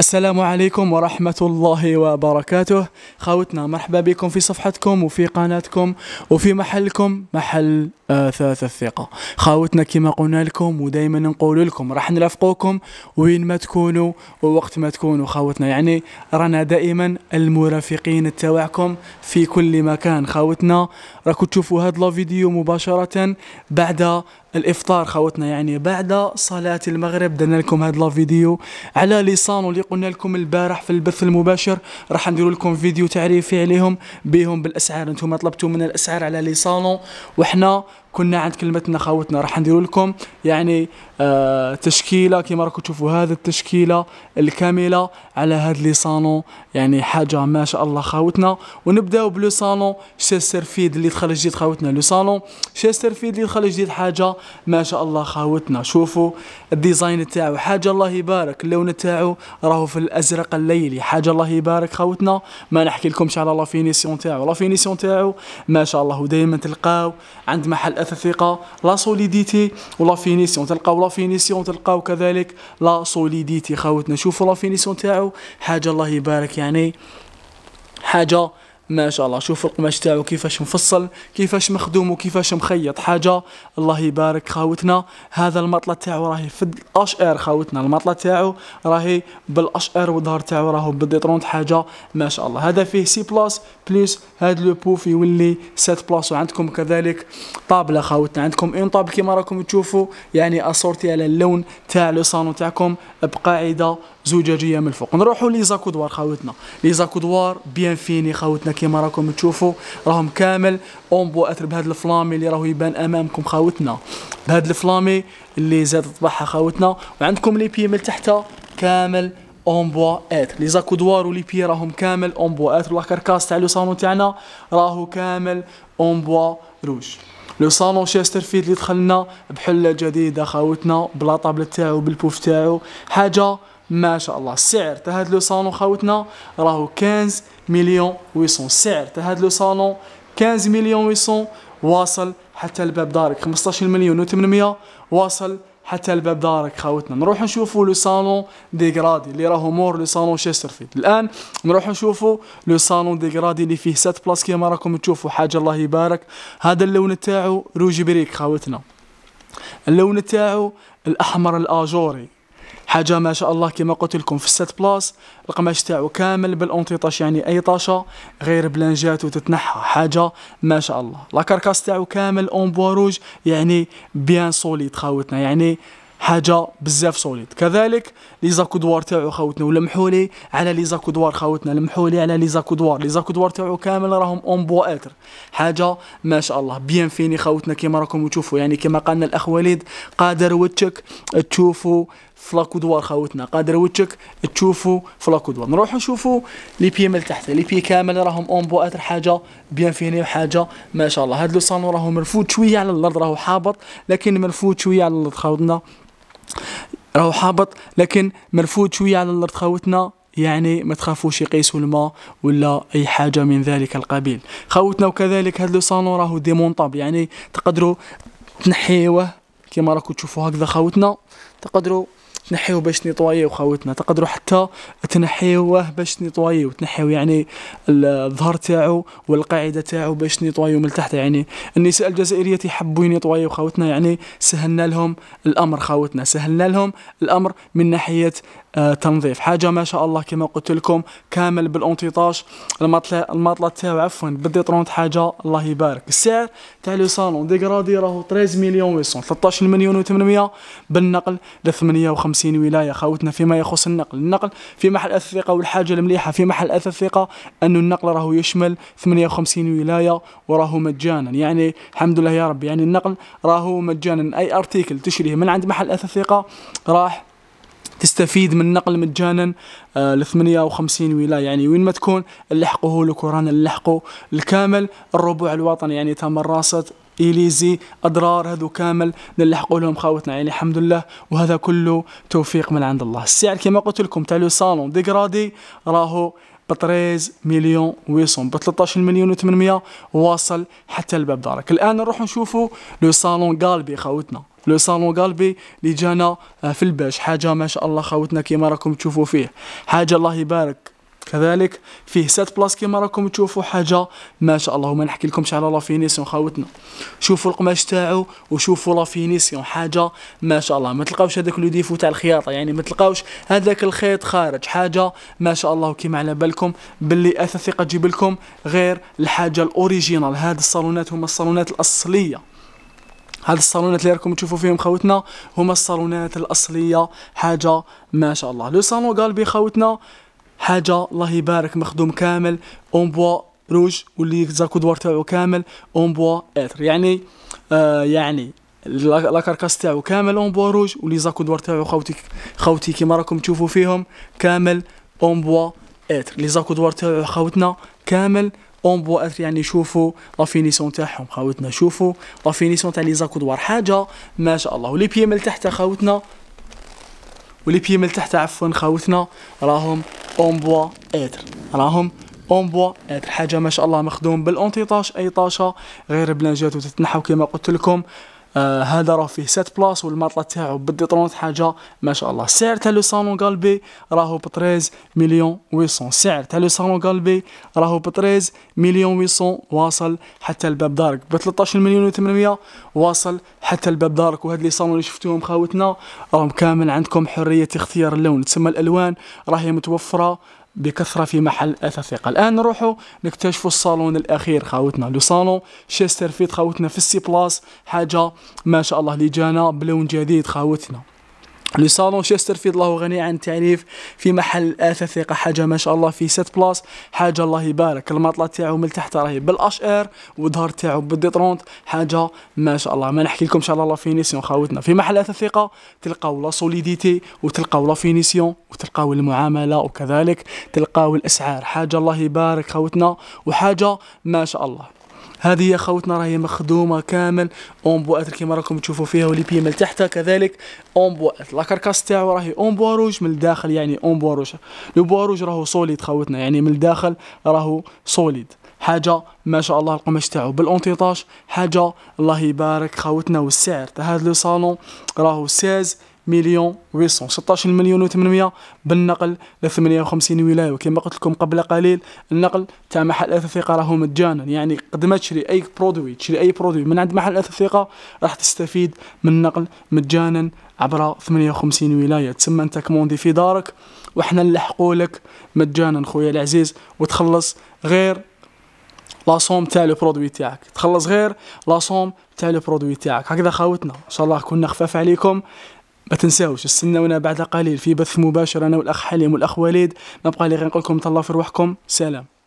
السلام عليكم ورحمة الله وبركاته خاوتنا مرحبا بكم في صفحتكم وفي قناتكم وفي محلكم محل آه، آثاث الثقة خاوتنا كما قلنا لكم ودائما نقول لكم راح نرافقوكم وين ما تكونوا ووقت ما تكونوا خاوتنا يعني رانا دائما المرافقين تاعكم في كل مكان خاوتنا راكو تشوفوا هذا الفيديو مباشرة بعد الافطار خاوتنا يعني بعد صلاة المغرب درنا لكم هذا الفيديو على لسان قلنا لكم البارح في البث المباشر راح ندير لكم فيديو تعريفي عليهم بهم بالاسعار انتم طلبتوا من الاسعار على لي صالون وحنا كنا عند كلمتنا خاوتنا راح نديروا لكم يعني آه تشكيله كما راكم تشوفوا هذه التشكيله الكامله على هذا لي صالون يعني حاجه ما شاء الله خاوتنا ونبداو بلو صالون فيد اللي دخل جديد خاوتنا لو صالون فيد اللي دخل جديد حاجه ما شاء الله خاوتنا شوفوا الديزاين تاعو حاجه الله يبارك اللون تاعو راهو في الازرق الليلي حاجه الله يبارك خاوتنا ما نحكي لكمش على لافينيسيون تاعو لافينيسيون تاعو ما شاء الله ودائما تلقاو عند محل الاف الثقه لا سوليديتي ولا فينيسيون تلقاو لا فينيسيون تلقاو كذلك لا سوليديتي خاوتنا شوفوا لا فينيسيون تاعو حاجه الله يبارك يعني حاجه ما شاء الله شوف القماش تاعو كيفاش مفصل كيفاش مخدوم وكيفاش مخيط حاجه الله يبارك خاوتنا هذا المطلة تاعو راهي في الاش ار خاوتنا المطلة تاعو راهي بالاش ار والظهر تاعو راهو بالديترونت حاجه ما شاء الله هذا فيه سي بلاس بليس هاد لو بوف يولي 7 بلاس وعندكم كذلك طابله خاوتنا عندكم اون طابل كيما راكم تشوفوا يعني اسورتي على اللون تاع لو صالون تاعكم بقاعده زجاجيه من الفوق نروحوا لي زاكودوار خاوتنا لي زاكودوار بيان فيني خاوتنا كيما راكم تشوفوا راهم كامل اونبو اثر بهذا الفلامي اللي راهو يبان امامكم خاوتنا بهذا الفلامي اللي زاد طبعها خاوتنا وعندكم لي بي من تحت كامل اون بوا اتر لي زاكودوار ولي بي راهم كامل اون بوا اتر والكركاس تاع لو صالون تاعنا راهو كامل اون بوا روج لو صالون فيد اللي دخلنا بحله جديده خاوتنا بلا طابله تاعو بالبوف تاعو حاجه ما شاء الله السعر تاع هذا لو صالون خاوتنا راهو 15 مليون و سعر تاع هذا لو صالون 15 مليون و واصل حتى الباب دارك 15 مليون و800 واصل حتى الباب دارك خاوتنا نروح نشوفوا لو صالون دي غرادي اللي راهو مور لو صالون شيسترفيلد الان نروح نشوفوا لو صالون دي غرادي اللي فيه 7 بلاص كيما راكم تشوفوا حاجه الله يبارك هذا اللون تاعو روجي بريك خاوتنا اللون تاعو الاحمر الاجوري حاجه ما شاء الله كما قلت لكم في السات بلاس القماش تاعو كامل بالانطيطاش يعني اي طاشه غير بلانجات وتتنحى حاجه ما شاء الله لا كاركاس تاعو كامل اون بوا روج يعني بيان سوليد خاوتنا يعني حاجه بزاف سوليد كذلك لي زاكودوار تاعو خاوتنا ولمحولي على لي زاكودوار خاوتنا لمحولي على لي زاكودوار لي زاكودوار تاعو كامل راهم اون بوا اتر حاجه ما شاء الله بيان فيني خاوتنا كيما راكم تشوفوا يعني كيما قالنا الاخ وليد قادر وتشك تشوفوا فلاكو دوار خاوتنا قادر وجهك تشوفوا فلاكو دوار نروحوا نشوفوا لي بي من تحت لي بي كامل راهم اون بو اتر حاجه بيان فيني وحاجه ما شاء الله هاد لو صالون راهو مرفود شويه على الارض راهو حابط لكن مرفود شويه على الارض خاوتنا راهو حابط لكن مرفود شويه على الارض خاوتنا يعني ما تخافوش يقيسوا الماء ولا اي حاجه من ذلك القبيل خاوتنا وكذلك هاد لو صالون راهو ديمونطاب يعني تقدروا تنحيوه كما راكم تشوفوا هكذا خاوتنا تقدروا تنحيو باش نيطوايو خاوتنا تقدروا حتى تنحيوه باش نيطوايو تنحيو يعني الظهر تاعو والقاعده تاعو باش نيطوايو من تحت يعني النساء الجزائريه يحبوا ينيطوايو خاوتنا يعني سهلنا لهم الامر خاوتنا سهلنا لهم الامر من ناحيه آه تنظيف حاجه ما شاء الله كما قلت لكم كامل بالانتيطاش المطلة المطلة تاعو عفوا بدي طرونت حاجه الله يبارك السعر تاع لو صالون ديغرادي راهو 13 مليون و 13 مليون و800 بالنقل ل 58 50 ولاية خاوتنا فيما يخص النقل النقل في محل الثقة والحاجة المليحة في محل الثقة أن النقل راهو يشمل 58 ولاية وراهو مجانا يعني الحمد لله يا رب يعني النقل راهو مجانا أي ارتيكل تشريه من عند محل الثقة راح تستفيد من النقل مجانا آه، ل 58 ولايه يعني وين ما تكون نلحقوه لك ورانا نلحقوا الكامل الربوع الوطني يعني تم الراصد إليزي أضرار هذو كامل نلحقوا لهم خاوتنا يعني الحمد لله وهذا كله توفيق من عند الله السعر كما قلت لكم تاع لو صالون ديغرادي راهو ب 13 مليون و 800 ب 13 مليون و800 واصل حتى الباب دارك الان نروح نشوفوا لو صالون قالبي خاوتنا لو صالون قلبي اللي جانا آه، في الباش حاجه ما شاء الله خاوتنا كيما راكم تشوفوا فيه حاجه الله يبارك كذلك فيه سات بلاص كيما راكم تشوفوا حاجه ما شاء الله وما نحكي لكمش على لافينيسيون خاوتنا شوفوا القماش تاعو وشوفوا لافينيسيون حاجه ما شاء الله ما تلقاوش هذاك لو ديفو تاع الخياطه يعني ما تلقاوش هذاك الخيط خارج حاجه ما شاء الله كيما على بالكم باللي اثا ثقه تجيب لكم غير الحاجه الاوريجينال هاد الصالونات هما الصالونات الاصليه هاد الصالونات اللي راكم تشوفوا فيهم خوتنا هما الصالونات الاصليه حاجه ما شاء الله لو صالون قال بي خوتنا حاجه الله يبارك مخدوم كامل اون بوا روج واللي زاكو دوار تاعو كامل اون بوا اتر يعني آه يعني لا كاركاس تاعو كامل اون بوا روج واللي زاكو دوار تاعو خوتي خوتي كيما راكم تشوفوا فيهم كامل اون بوا اتر لي زاكو دوار تاعو خوتنا كامل اون بوا اتر يعني شوفوا لا فينيسيون تاعهم خوتنا شوفوا لا فينيسيون تاع لي زاكو دوار حاجه ما شاء الله ولي بيي من تحت خوتنا ولي بيي من تحت عفوا خوتنا راهم اونبوا اتر راهم اونبوا اتر حاجه ما شاء الله مخدوم بالاونتيطاش اي طاشه غير بلانجات وتتنحو كما قلت لكم آه هذا راه فيه 7 بلاص والماطله تاعو بدي 30 حاجه ما شاء الله السعر تاع لو صالون قلبي راهو ب 13 مليون 800 السعر تاع لو صالون قلبي راهو ب 13 مليون 800 واصل حتى الباب دارك ب 13 مليون و800 واصل حتى الباب دارك وهاد لي صالون اللي شفتوهم خاوتنا راهم كامل عندكم حريه اختيار اللون تسمى الالوان راهي متوفره بكثره في محل اثاثيق ثقه الان نروحوا نكتشفوا الصالون الاخير خاوتنا لو صالون شيستر فيت خاوتنا في السي بلاس حاجه ما شاء الله اللي جانا بلون جديد خاوتنا لصالون شيسترفيلد الله غني عن تعريف في محل اثاث ثقه حاجه ما شاء الله في ست بلاص حاجه الله يبارك المطله تاعو من تحت راهي بالاش ار والظهر تاعو بالديترونت حاجه ما شاء الله ما نحكي لكم ان شاء الله لا فينيسيون خاوتنا في محل اثاث ثقه تلقاو لا سوليديتي وتلقاو لا فينيسيون وتلقاو المعامله وكذلك تلقاو الاسعار حاجه الله يبارك خاوتنا وحاجه ما شاء الله هذه يا خوتنا راهي مخدومه كامل اون بوات كيما راكم تشوفوا فيها بي من تحتها كذلك اون بوات لاكركاس تاعو راهي اون بواروج من الداخل يعني اون بواروج لو بواروج راهو سوليد خوتنا يعني من الداخل راهو سوليد حاجه ما شاء الله القماش تاعو بالانتيطاج حاجه الله يبارك خوتنا والسعر تاع هذا لو صالون راهو 16 مليون 800 16 مليون و800 بالنقل ل 58 ولايه وكما قلت لكم قبل قليل النقل تاع محل اثاث الثقه راهو مجانا يعني قد ما تشري اي برودوي تشري اي برودوي من عند محل اثاث الثقه راح تستفيد من النقل مجانا عبر 58 ولايه تسمى انت كوموندي في دارك وحنا نلحقوا لك مجانا خويا العزيز وتخلص غير لاصوم تاع لو برودوي تاعك تخلص غير لاصوم تاع لو برودوي تاعك هكذا خاوتنا ان شاء الله كنا خفاف عليكم ما تنساوش استناونا بعد قليل في بث مباشر انا والاخ حليم والاخ وليد نبقى لي غير نقول لكم تهلاو في روحكم سلام